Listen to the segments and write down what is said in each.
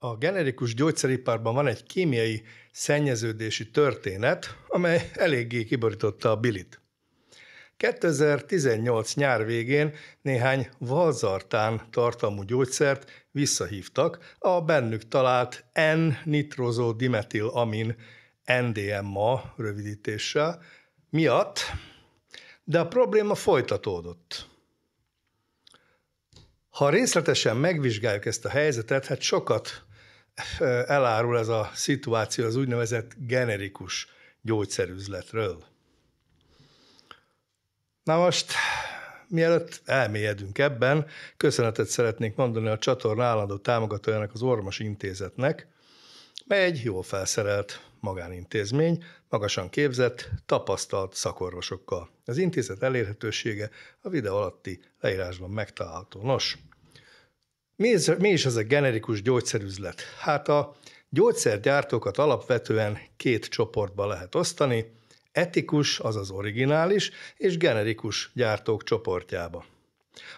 A generikus gyógyszeriparban van egy kémiai szennyeződési történet, amely eléggé kiborította a bilit. 2018 nyár végén néhány valzartán tartalmú gyógyszert visszahívtak a bennük talált N-nitrozodimetilamin NDMA rövidítéssel miatt, de a probléma folytatódott. Ha részletesen megvizsgáljuk ezt a helyzetet, hát sokat elárul ez a szituáció az úgynevezett generikus gyógyszerüzletről? Na most, mielőtt elmélyedünk ebben, köszönetet szeretnék mondani a csatorna állandó támogatójának az Ormos Intézetnek, mely egy jól felszerelt magánintézmény, magasan képzett, tapasztalt szakorvosokkal. Az intézet elérhetősége a videó alatti leírásban megtalálható. Nos, mi, ez, mi is az a generikus gyógyszerüzlet? Hát a gyógyszergyártókat alapvetően két csoportba lehet osztani, etikus, azaz originális, és generikus gyártók csoportjába.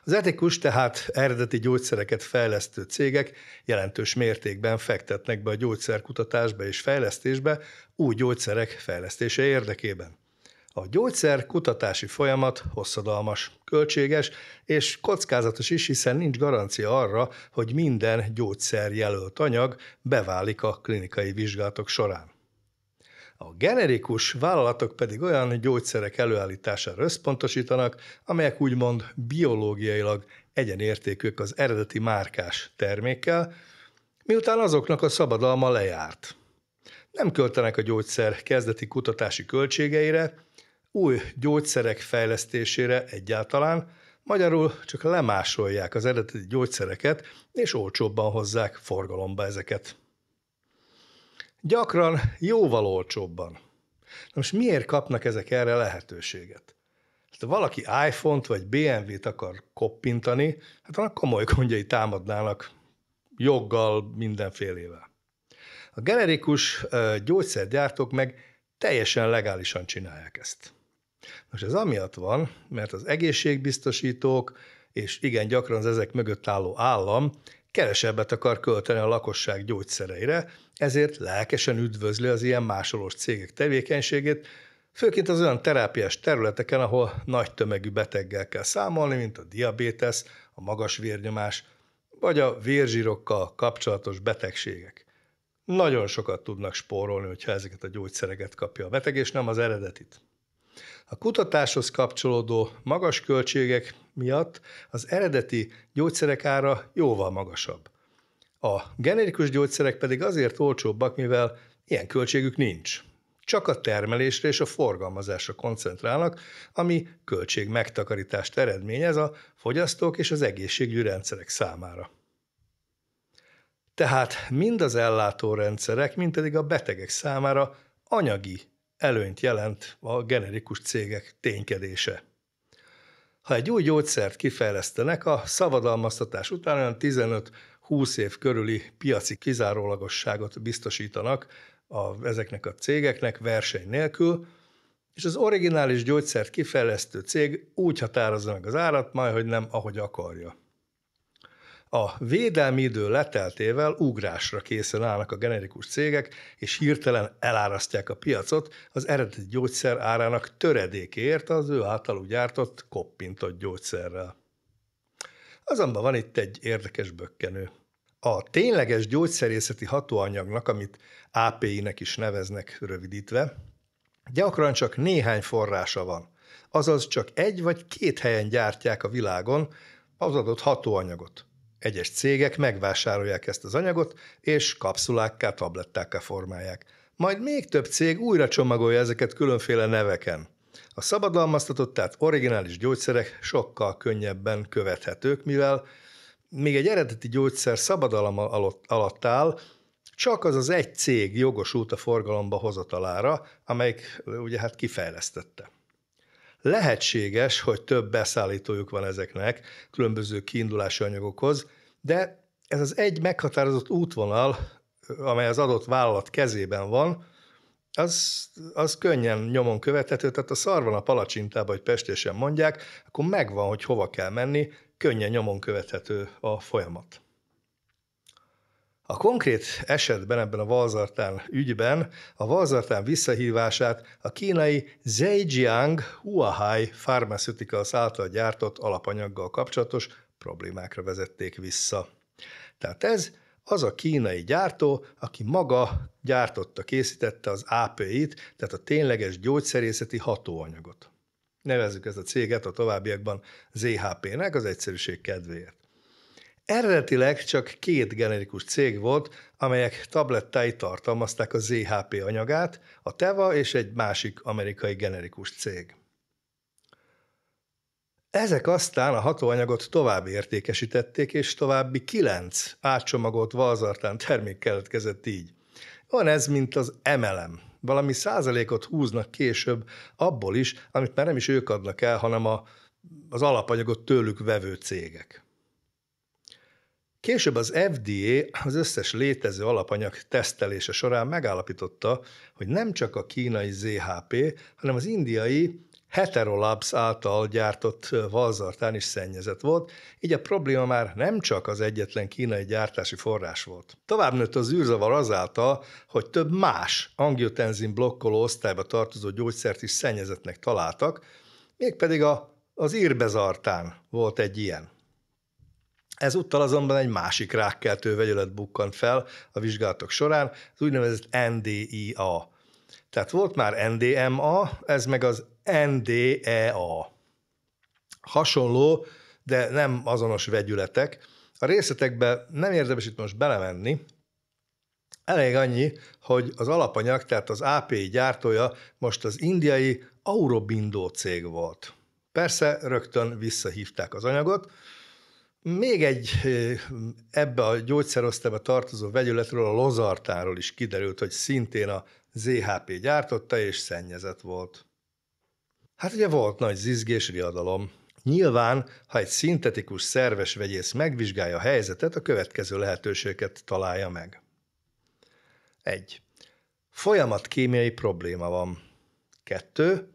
Az etikus, tehát eredeti gyógyszereket fejlesztő cégek jelentős mértékben fektetnek be a gyógyszerkutatásba és fejlesztésbe új gyógyszerek fejlesztése érdekében. A gyógyszer kutatási folyamat hosszadalmas, költséges és kockázatos is, hiszen nincs garancia arra, hogy minden gyógyszer jelölt anyag beválik a klinikai vizsgálatok során. A generikus vállalatok pedig olyan gyógyszerek előállítására összpontosítanak, amelyek úgymond biológiailag egyenértékűek az eredeti márkás termékkel, miután azoknak a szabadalma lejárt nem költenek a gyógyszer kezdeti kutatási költségeire, új gyógyszerek fejlesztésére egyáltalán, magyarul csak lemásolják az eredeti gyógyszereket, és olcsóbban hozzák forgalomba ezeket. Gyakran jóval olcsóbban. Na most miért kapnak ezek erre lehetőséget? Hát ha valaki iPhone-t vagy BMW-t akar koppintani, hát annak komoly gondjai támadnának joggal mindenfélével. A generikus gyógyszergyártók meg teljesen legálisan csinálják ezt. Most ez amiatt van, mert az egészségbiztosítók, és igen gyakran az ezek mögött álló állam kevesebbet akar költeni a lakosság gyógyszereire, ezért lelkesen üdvözli az ilyen másolós cégek tevékenységét, főként az olyan terápiás területeken, ahol nagy tömegű beteggel kell számolni, mint a diabétesz, a magas vérnyomás, vagy a vérzsírokkal kapcsolatos betegségek nagyon sokat tudnak spórolni, hogyha ezeket a gyógyszereket kapja a beteg, és nem az eredetit. A kutatáshoz kapcsolódó magas költségek miatt az eredeti gyógyszerek ára jóval magasabb. A generikus gyógyszerek pedig azért olcsóbbak, mivel ilyen költségük nincs. Csak a termelésre és a forgalmazásra koncentrálnak, ami költség megtakarítást eredményez a fogyasztók és az egészségügyi rendszerek számára. Tehát mind az ellátórendszerek, mind pedig a betegek számára anyagi előnyt jelent a generikus cégek ténykedése. Ha egy új gyógyszert kifejlesztenek, a szabadalmaztatás után olyan 15-20 év körüli piaci kizárólagosságot biztosítanak a, ezeknek a cégeknek verseny nélkül, és az originális gyógyszert kifejlesztő cég úgy határozza meg az árat, majd hogy nem, ahogy akarja. A védelmi idő leteltével ugrásra készen állnak a generikus cégek, és hirtelen elárasztják a piacot az eredeti gyógyszer árának töredékért az ő általuk gyártott koppintott gyógyszerrel. Azonban van itt egy érdekes bökkenő. A tényleges gyógyszerészeti hatóanyagnak, amit API-nek is neveznek rövidítve, gyakran csak néhány forrása van, azaz csak egy vagy két helyen gyártják a világon az adott hatóanyagot – egyes cégek megvásárolják ezt az anyagot, és kapszulákká, tablettákká formálják. Majd még több cég újra csomagolja ezeket különféle neveken. A szabadalmaztatott, tehát originális gyógyszerek sokkal könnyebben követhetők, mivel még egy eredeti gyógyszer szabadalom alatt áll, csak az az egy cég jogosult a forgalomba hozatalára, amelyik ugye hát kifejlesztette. Lehetséges, hogy több beszállítójuk van ezeknek különböző kiindulási anyagokhoz, de ez az egy meghatározott útvonal, amely az adott vállalat kezében van, az, az könnyen nyomon követhető, tehát a szar van a palacsintában, hogy pestésen mondják, akkor megvan, hogy hova kell menni, könnyen nyomon követhető a folyamat. A konkrét esetben, ebben a Valzartán ügyben a Valzartán visszahívását a kínai Zhejiang Huahai Pharmaceuticals által gyártott alapanyaggal kapcsolatos problémákra vezették vissza. Tehát ez az a kínai gyártó, aki maga gyártotta, készítette az AP-it, tehát a tényleges gyógyszerészeti hatóanyagot. Nevezzük ezt a céget a továbbiakban ZHP-nek az egyszerűség kedvéért. Eredetileg csak két generikus cég volt, amelyek tablettáit tartalmazták a ZHP anyagát, a Teva és egy másik amerikai generikus cég. Ezek aztán a hatóanyagot tovább értékesítették, és további kilenc átcsomagolt valzartán termék keletkezett így. Van ez, mint az MLM, Valami százalékot húznak később abból is, amit már nem is ők adnak el, hanem a, az alapanyagot tőlük vevő cégek. Később az FDA az összes létező alapanyag tesztelése során megállapította, hogy nem csak a kínai ZHP, hanem az indiai Heterolabs által gyártott valzartán is szennyezett volt, így a probléma már nem csak az egyetlen kínai gyártási forrás volt. Tovább nőtt az űrzavar azáltal, hogy több más angiotenzin blokkoló osztályba tartozó gyógyszert is szennyezetnek találtak, mégpedig a, az írbezartán volt egy ilyen. Ezúttal azonban egy másik rákkeltő vegyület bukkant fel a vizsgálatok során, az úgynevezett NDIA. Tehát volt már NDMA, ez meg az NDEA. Hasonló, de nem azonos vegyületek. A részletekbe nem érdemes itt most belemenni, Elég annyi, hogy az alapanyag, tehát az API gyártója most az indiai Aurobindo cég volt. Persze rögtön visszahívták az anyagot, még egy ebbe a gyógyszerosztályba tartozó vegyületről, a lozartáról is kiderült, hogy szintén a ZHP gyártotta és szennyezett volt. Hát ugye volt nagy zizgés riadalom. Nyilván, ha egy szintetikus szerves vegyész megvizsgálja a helyzetet, a következő lehetőséget találja meg. 1. Folyamat kémiai probléma van. 2.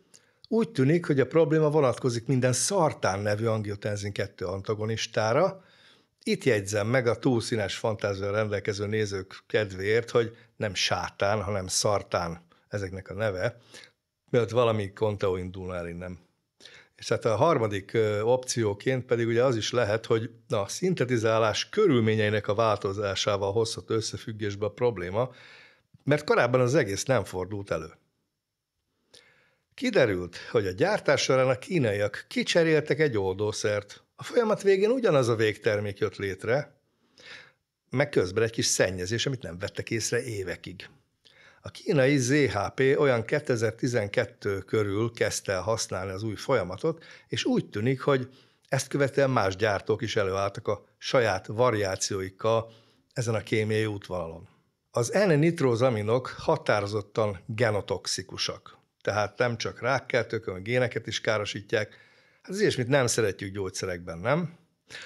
Úgy tűnik, hogy a probléma vonatkozik minden szartán nevű angiotenzin 2 antagonistára. Itt jegyzem meg a túlszínes fantázia rendelkező nézők kedvéért, hogy nem sátán, hanem szartán ezeknek a neve, mert valami konteó indulna el innen. És hát a harmadik opcióként pedig ugye az is lehet, hogy a szintetizálás körülményeinek a változásával hozhat összefüggésbe a probléma, mert korábban az egész nem fordult elő. Kiderült, hogy a gyártás során a kínaiak kicseréltek egy oldószert. A folyamat végén ugyanaz a végtermék jött létre, meg közben egy kis szennyezés, amit nem vettek észre évekig. A kínai ZHP olyan 2012 körül kezdte el használni az új folyamatot, és úgy tűnik, hogy ezt követően más gyártók is előálltak a saját variációikkal ezen a kémiai útvonalon. Az n nitrózaminok határozottan genotoxikusak tehát nem csak rákkeltők, hanem géneket is károsítják. Hát az ilyesmit nem szeretjük gyógyszerekben, nem?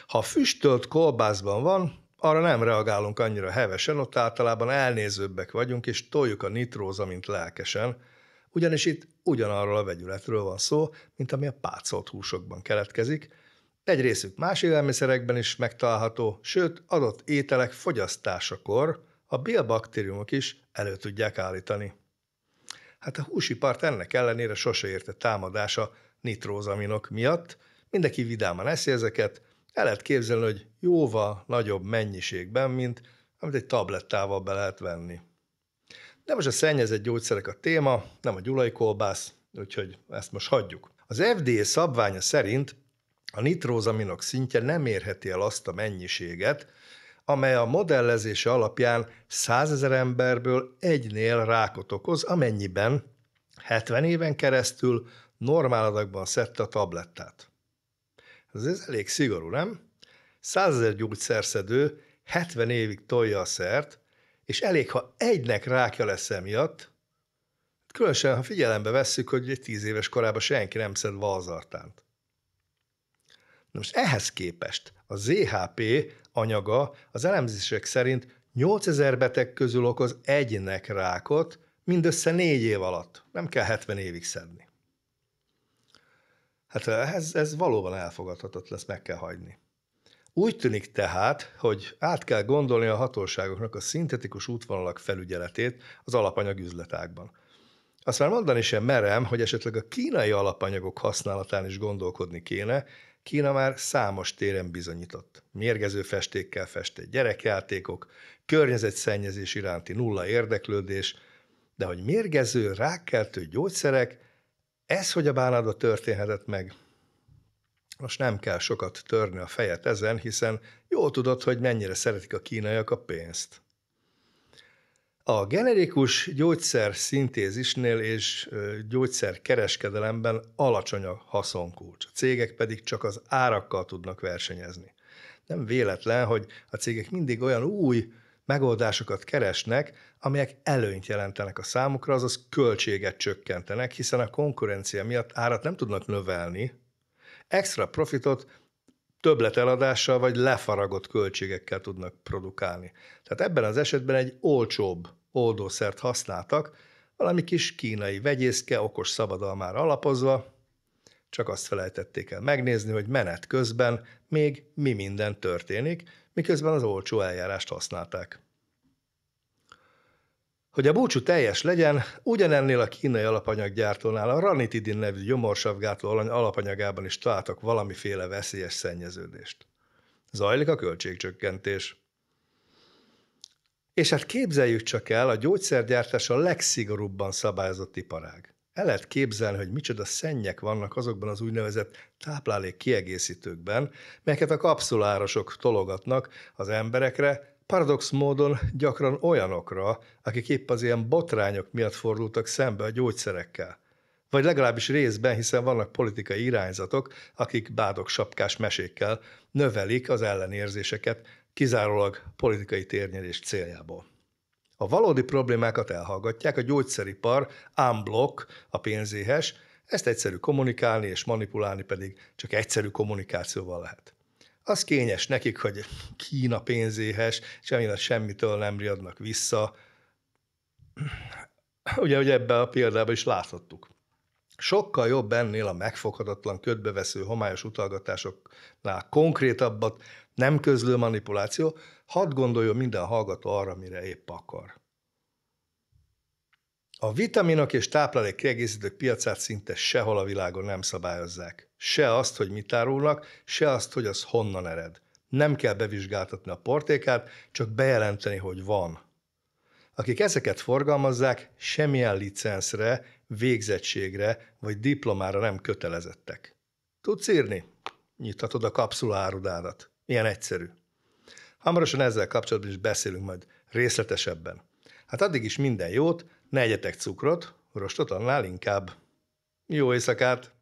Ha füstölt kolbászban van, arra nem reagálunk annyira hevesen, ott általában elnézőbbek vagyunk, és toljuk a mint lelkesen, ugyanis itt ugyanarról a vegyületről van szó, mint ami a pácolt húsokban keletkezik. Egy részük más élelmiszerekben is megtalálható, sőt, adott ételek fogyasztásakor a bélbaktériumok is elő tudják állítani. Hát a húsi part ennek ellenére sose érte támadása nitrózaminok miatt, mindenki vidáman eszi ezeket, el lehet képzelni, hogy jóval nagyobb mennyiségben, mint amit egy tablettával be lehet venni. De most a szennyezett gyógyszerek a téma, nem a kolbász, úgyhogy ezt most hagyjuk. Az FDA szabványa szerint a nitrózaminok szintje nem érheti el azt a mennyiséget, amely a modellezése alapján 100 ezer emberből egynél rákot okoz, amennyiben 70 éven keresztül normál adagban szedte a tablettát. Ez, ez elég szigorú, nem? 100 ezer gyógyszerszedő 70 évig tolja a szert, és elég, ha egynek rákja lesz emiatt, különösen ha figyelembe vesszük, hogy egy 10 éves korában senki nem szed valzartánt. Nos, ehhez képest a ZHP anyaga az elemzések szerint 8000 beteg közül okoz egynek rákot, mindössze négy év alatt. Nem kell 70 évig szedni. Hát ez, ez valóban elfogadhatott lesz, meg kell hagyni. Úgy tűnik tehát, hogy át kell gondolni a hatóságoknak a szintetikus útvonalak felügyeletét az alapanyag üzletákban. Azt már mondani sem merem, hogy esetleg a kínai alapanyagok használatán is gondolkodni kéne, Kína már számos téren bizonyított. Mérgező festékkel festett gyerekjátékok, környezetszennyezés iránti nulla érdeklődés, de hogy mérgező, rákkeltő gyógyszerek, ez, hogy a bánádba történhetett meg, most nem kell sokat törni a fejet ezen, hiszen jól tudod, hogy mennyire szeretik a kínaiak a pénzt. A generikus gyógyszer szintézisnél és kereskedelemben alacsony a haszonkulcs, a cégek pedig csak az árakkal tudnak versenyezni. Nem véletlen, hogy a cégek mindig olyan új megoldásokat keresnek, amelyek előnyt jelentenek a számukra, azaz költséget csökkentenek, hiszen a konkurencia miatt árat nem tudnak növelni, extra profitot többleteladással vagy lefaragott költségekkel tudnak produkálni. Tehát ebben az esetben egy olcsóbb oldószert használtak, valami kis kínai vegyészke okos szabadalmára alapozva, csak azt felejtették el megnézni, hogy menet közben még mi minden történik, miközben az olcsó eljárást használták. Hogy a búcsú teljes legyen, ugyanennél a kínai alapanyaggyártónál a ranitidin nevű gyomorsavgátló alapanyagában is találtak valamiféle veszélyes szennyeződést. Zajlik a költségcsökkentés. És hát képzeljük csak el, a gyógyszergyártás a legszigorúbban szabályozott iparág. El lehet képzelni, hogy micsoda szennyek vannak azokban az úgynevezett táplálék kiegészítőkben, melyeket a kapszulárosok tologatnak az emberekre, paradox módon gyakran olyanokra, akik épp az ilyen botrányok miatt fordultak szembe a gyógyszerekkel. Vagy legalábbis részben, hiszen vannak politikai irányzatok, akik bádok sapkás mesékkel növelik az ellenérzéseket kizárólag politikai térnyerés céljából. A valódi problémákat elhallgatják, a gyógyszeripar ámblok a pénzéhes, ezt egyszerű kommunikálni és manipulálni pedig csak egyszerű kommunikációval lehet. Az kényes nekik, hogy Kína pénzéhes, és emiatt semmitől nem riadnak vissza. Ugye, Ugye ebbe a példában is láthattuk. Sokkal jobb ennél a megfoghatatlan ködbevesző homályos utalgatásoknál konkrétabbat, nem közlő manipuláció, hadd gondoljon minden hallgató arra, mire épp akar. A vitaminok és táplálék kiegészítők piacát szinte sehol a világon nem szabályozzák. Se azt, hogy mit árulnak, se azt, hogy az honnan ered. Nem kell bevizsgáltatni a portékát, csak bejelenteni, hogy van. Akik ezeket forgalmazzák, semmilyen licenszre, végzettségre vagy diplomára nem kötelezettek. Tudsz írni? Nyithatod a kapszula árudádat. Milyen egyszerű. Hamarosan ezzel kapcsolatban is beszélünk majd részletesebben. Hát addig is minden jót, ne egyetek cukrot, annál inkább. Jó éjszakát!